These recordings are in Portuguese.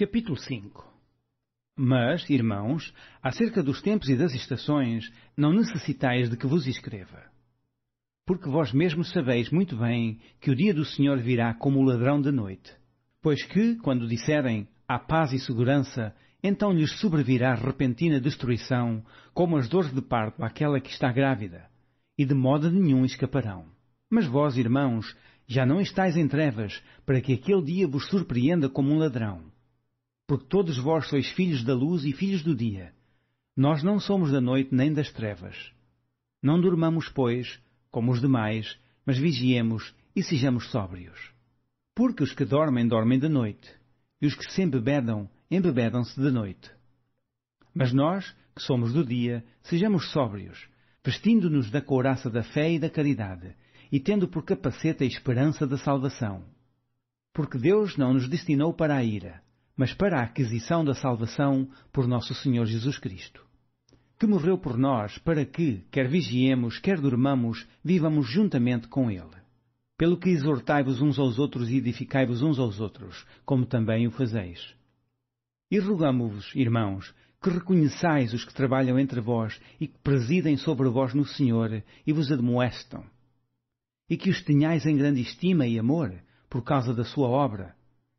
Capítulo 5 Mas, irmãos, acerca dos tempos e das estações, não necessitais de que vos escreva. Porque vós mesmos sabeis muito bem que o dia do Senhor virá como o ladrão de noite. Pois que, quando disserem, há paz e segurança, então lhes sobrevirá repentina destruição, como as dores de parto àquela que está grávida, e de modo nenhum escaparão. Mas vós, irmãos, já não estáis em trevas, para que aquele dia vos surpreenda como um ladrão porque todos vós sois filhos da luz e filhos do dia. Nós não somos da noite nem das trevas. Não dormamos, pois, como os demais, mas vigiemos e sejamos sóbrios. Porque os que dormem, dormem de noite, e os que se embebedam, embebedam-se de noite. Mas nós, que somos do dia, sejamos sóbrios, vestindo-nos da couraça da fé e da caridade, e tendo por capacete a esperança da salvação. Porque Deus não nos destinou para a ira, mas para a aquisição da salvação por nosso Senhor Jesus Cristo, que morreu por nós para que, quer vigiemos, quer dormamos, vivamos juntamente com Ele. Pelo que exortai-vos uns aos outros e edificai-vos uns aos outros, como também o fazeis. E rogamo-vos, irmãos, que reconheçais os que trabalham entre vós e que presidem sobre vós no Senhor e vos admoestam, e que os tenhais em grande estima e amor por causa da sua obra,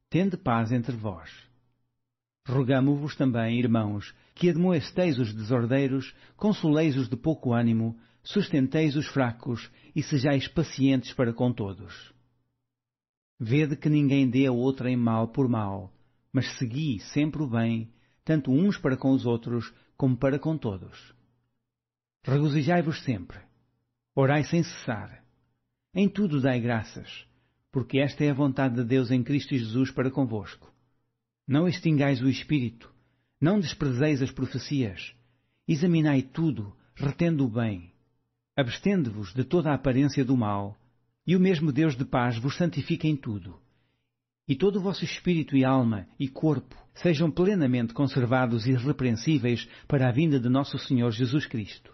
tende paz entre vós. Rogamo-vos também, irmãos, que admoesteis os desordeiros, consoleis os de pouco ânimo, sustenteis os fracos e sejais pacientes para com todos. Vede que ninguém dê a outra em mal por mal, mas segui sempre o bem, tanto uns para com os outros como para com todos. Regozijai-vos sempre, orai sem cessar. Em tudo dai graças, porque esta é a vontade de Deus em Cristo Jesus para convosco. Não extingais o espírito, não desprezeis as profecias. Examinai tudo, retendo o bem. Abstende-vos de toda a aparência do mal, e o mesmo Deus de paz vos santifique em tudo. E todo o vosso espírito e alma e corpo sejam plenamente conservados e irrepreensíveis para a vinda de nosso Senhor Jesus Cristo.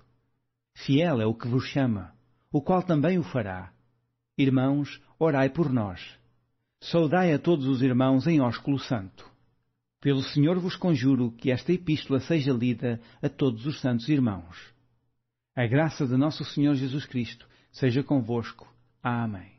Fiel é o que vos chama, o qual também o fará. Irmãos, orai por nós. Saudai a todos os irmãos em ósculo santo. Pelo Senhor vos conjuro que esta epístola seja lida a todos os santos irmãos. A graça de nosso Senhor Jesus Cristo seja convosco. Amém.